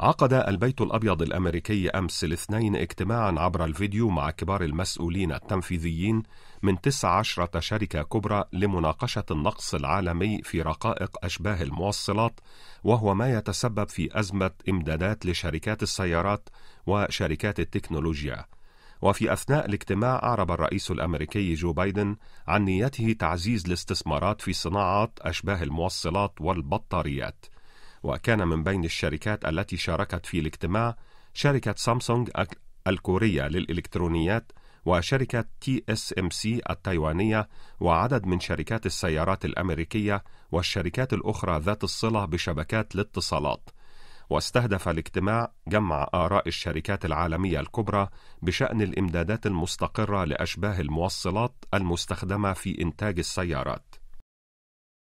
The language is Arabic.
عقد البيت الأبيض الأمريكي أمس الاثنين اجتماعا عبر الفيديو مع كبار المسؤولين التنفيذيين من 19 شركة كبرى لمناقشة النقص العالمي في رقائق أشباه الموصلات وهو ما يتسبب في أزمة إمدادات لشركات السيارات وشركات التكنولوجيا وفي أثناء الاجتماع أعرب الرئيس الأمريكي جو بايدن عن نيته تعزيز الاستثمارات في صناعات أشباه الموصلات والبطاريات وكان من بين الشركات التي شاركت في الاجتماع شركة سامسونج الكورية للإلكترونيات وشركة تي اس ام سي التايوانية وعدد من شركات السيارات الأمريكية والشركات الأخرى ذات الصلة بشبكات الاتصالات. واستهدف الاجتماع جمع آراء الشركات العالمية الكبرى بشأن الإمدادات المستقرة لأشباه الموصلات المستخدمة في إنتاج السيارات.